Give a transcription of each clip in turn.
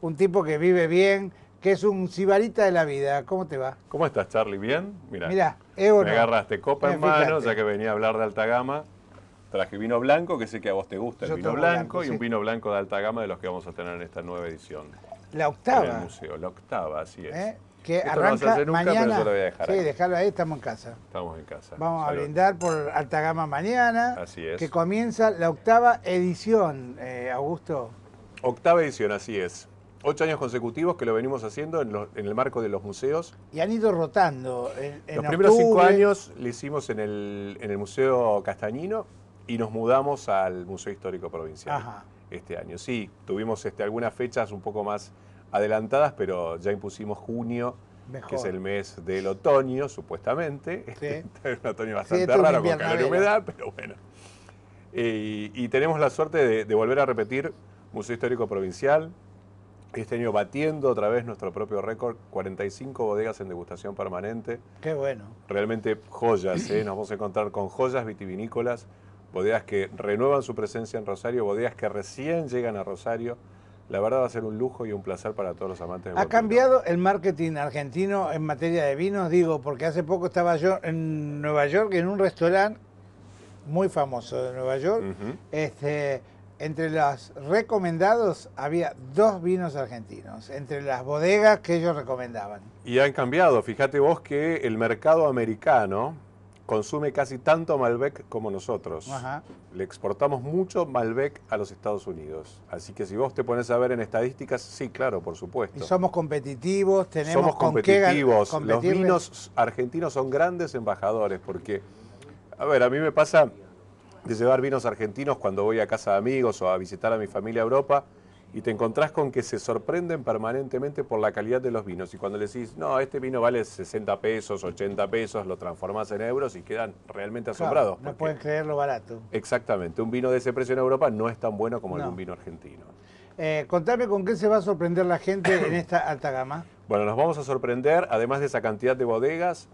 un tipo que vive bien, que es un cibarita de la vida. ¿Cómo te va? ¿Cómo estás, Charlie? ¿Bien? Mira, Mirá, me agarraste copa en mano, ya que venía a hablar de alta gama. Traje vino blanco, que sé que a vos te gusta el vino blanco, y un vino blanco de alta gama de los que vamos a tener en esta nueva edición. La octava. la octava, así es. ¿Eh? que arranca mañana. Pero voy a dejar sí, dejarlo ahí, estamos en casa. Estamos en casa. Vamos a brindar por Alta Gama mañana. Así es. Que comienza la octava edición, eh, Augusto. Octava edición, así es ocho años consecutivos que lo venimos haciendo en, el marco de los museos. Y han ido rotando. En, los primeros cinco años lo hicimos en el, en el, Museo Castañino y nos mudamos al Museo Histórico Provincial este año. Sí, tuvimos este, algunas fechas un poco más adelantadas, pero ya impusimos junio. que es el mes del otoño, supuestamente. Este un otoño bastante raro, con calor y humedad, pero bueno. Eh, y, tenemos la suerte de volver a repetir Museo Histórico Provincial, este año batiendo otra vez nuestro propio récord, 45 bodegas en degustación permanente. Qué bueno. Realmente joyas, ¿eh? nos vamos a encontrar con joyas vitivinícolas, bodegas que renuevan su presencia en Rosario, bodegas que recién llegan a Rosario. La verdad va a ser un lujo y un placer para todos los amantes. De ha cambiado el marketing argentino en materia de vinos, digo, porque hace poco estaba yo en Nueva York en un restaurante muy famoso de Nueva York entre los recomendados había dos vinos argentinos, entre las bodegas que ellos recomendaban. Y han cambiado, fíjate vos que el mercado americano consume casi tanto Malbec como nosotros. Le exportamos mucho Malbec a los Estados Unidos. Así que si vos te pones a ver en estadísticas, sí, claro, por supuesto. Y somos competitivos, tenemos somos competitivos. los vinos argentinos son grandes embajadores porque, a ver, a mí me pasa de llevar vinos argentinos cuando voy a casa de amigos o a visitar a mi familia a Europa y te encontrás con que se sorprenden permanentemente por la calidad de los vinos. Y cuando le decís, no, este vino vale 60 pesos, 80 pesos, lo transformás en euros y quedan realmente asombrados. no pueden creer lo barato. Exactamente, un vino de ese precio en Europa no es tan bueno como un algún vino argentino. Eh, contame con qué se va a sorprender la gente en esta alta gama. Bueno, nos vamos a sorprender, además de esa cantidad de bodegas,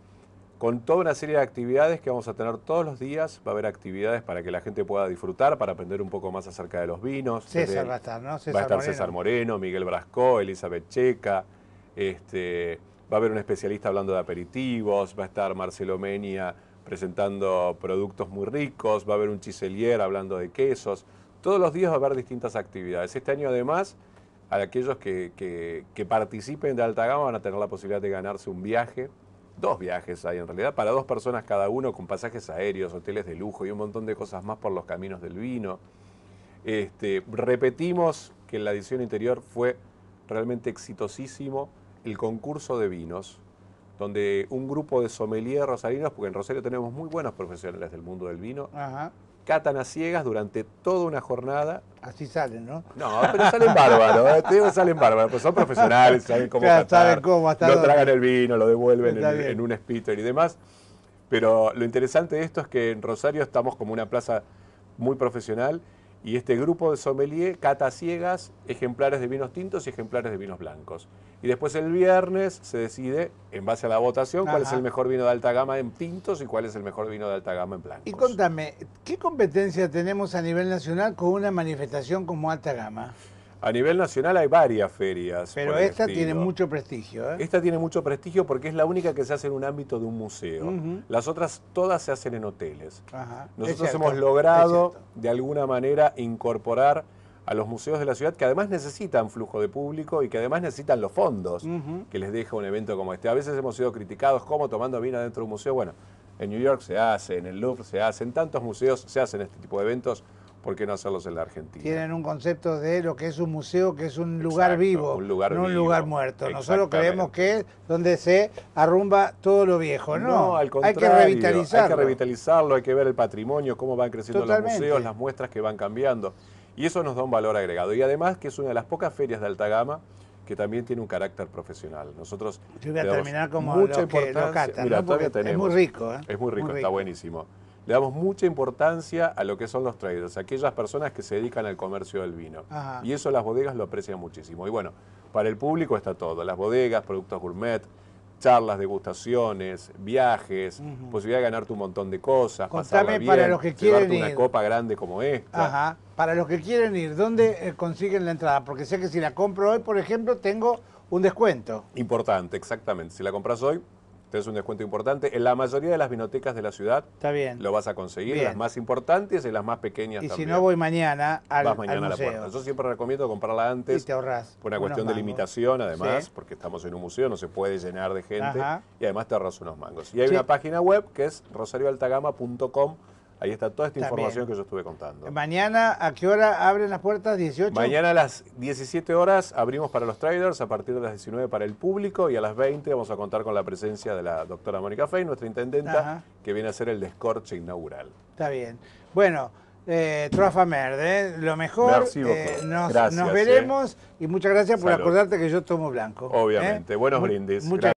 con toda una serie de actividades que vamos a tener todos los días. Va a haber actividades para que la gente pueda disfrutar, para aprender un poco más acerca de los vinos. César va a estar, César va a estar Moreno. César Moreno, Miguel Brascó, Elizabeth Checa. Este, va a haber un especialista hablando de aperitivos, va a estar Marcelo Menia presentando productos muy ricos, va a haber un chiselier hablando de quesos. Todos los días va a haber distintas actividades. Este año además, a aquellos que, que participen de alta gama van a tener la posibilidad de ganarse un viaje dos viajes hay en realidad, para dos personas cada uno, con pasajes aéreos, hoteles de lujo y un montón de cosas más por los caminos del vino. Este, repetimos que en la edición interior fue realmente exitosísimo el concurso de vinos, donde un grupo de sommeliers rosarinos, porque en Rosario tenemos muy buenos profesionales del mundo del vino, catan a ciegas durante toda una jornada. Así salen, ¿no? No, pero salen bárbaros, ¿eh? te digo salen bárbaros, pues son profesionales, saben cómo claro, saben cómo, hasta no tragan el vino, lo devuelven en, en, un spitter y demás. Pero lo interesante de esto es que en Rosario estamos como una plaza muy profesional y este grupo de sommelier cata ciegas ejemplares de vinos tintos y ejemplares de vinos blancos. Y después el viernes se decide, en base a la votación, cuál es el mejor vino de alta gama en tintos y cuál es el mejor vino de alta gama en blancos. Y contame, ¿qué competencia tenemos a nivel nacional con una manifestación como alta gama? A nivel nacional hay varias ferias. Pero esta tiene mucho prestigio. ¿eh? Esta tiene mucho prestigio porque es la única que se hace en un ámbito de un museo. Las otras todas se hacen en hoteles. Nosotros hemos logrado de alguna manera incorporar a los museos de la ciudad que además necesitan flujo de público y que además necesitan los fondos que les deja un evento como este. A veces hemos sido criticados como tomando vino dentro de un museo. Bueno, en New York se hace, en el Louvre se hace, en tantos museos se hacen este tipo de eventos ¿por qué no hacerlos en la Argentina? Tienen un concepto de lo que es un museo, que es un lugar vivo, no un lugar muerto. Nosotros creemos que es donde se arrumba todo lo viejo, ¿no? al contrario. Hay que revitalizarlo. Hay que revitalizarlo, hay que ver el patrimonio, cómo van creciendo los museos, las muestras que van cambiando. Y eso nos da un valor agregado. Y además que es una de las pocas ferias de alta gama que también tiene un carácter profesional. Nosotros. Yo voy a terminar como mucha Que Es muy rico. Es muy rico. está buenísimo le damos mucha importancia a lo que son los traders, aquellas personas que se dedican al comercio del vino. Y eso las bodegas lo aprecian muchísimo. Y bueno, para el público está todo, las bodegas, productos gourmet, charlas, degustaciones, viajes, posibilidad de ganarte un montón de cosas, Cuéntame para los que quieren ir. una copa grande como esta. Para los que quieren ir, ¿dónde eh, consiguen la entrada? Porque sé que si la compro hoy, por ejemplo, tengo un descuento. Importante, exactamente. Si la compras hoy, entonces un descuento importante. En la mayoría de las vinotecas de la ciudad lo vas a conseguir, las más importantes y las más pequeñas y si no voy mañana al Vas mañana a la puerta. Yo siempre recomiendo comprarla antes. Y te ahorras. Por una cuestión de limitación, además, porque estamos en un museo, no se puede llenar de gente. Y además te ahorras unos mangos. Y hay una página web que es rosarioaltagama.com Ahí está toda esta información que yo estuve contando. Mañana, ¿a qué hora abren las puertas? 18. Mañana a las 17 horas abrimos para los traders, a partir de las 19 para el público y a las 20 vamos a contar con la presencia de la doctora Mónica Fey, nuestra intendenta, que viene a hacer el descorche inaugural. Está bien. Bueno, eh, Trofa Merde, ¿eh? lo mejor. Eh, nos, gracias, nos, veremos y muchas gracias por acordarte que yo tomo blanco. Obviamente. Buenos brindis. Muchas gracias.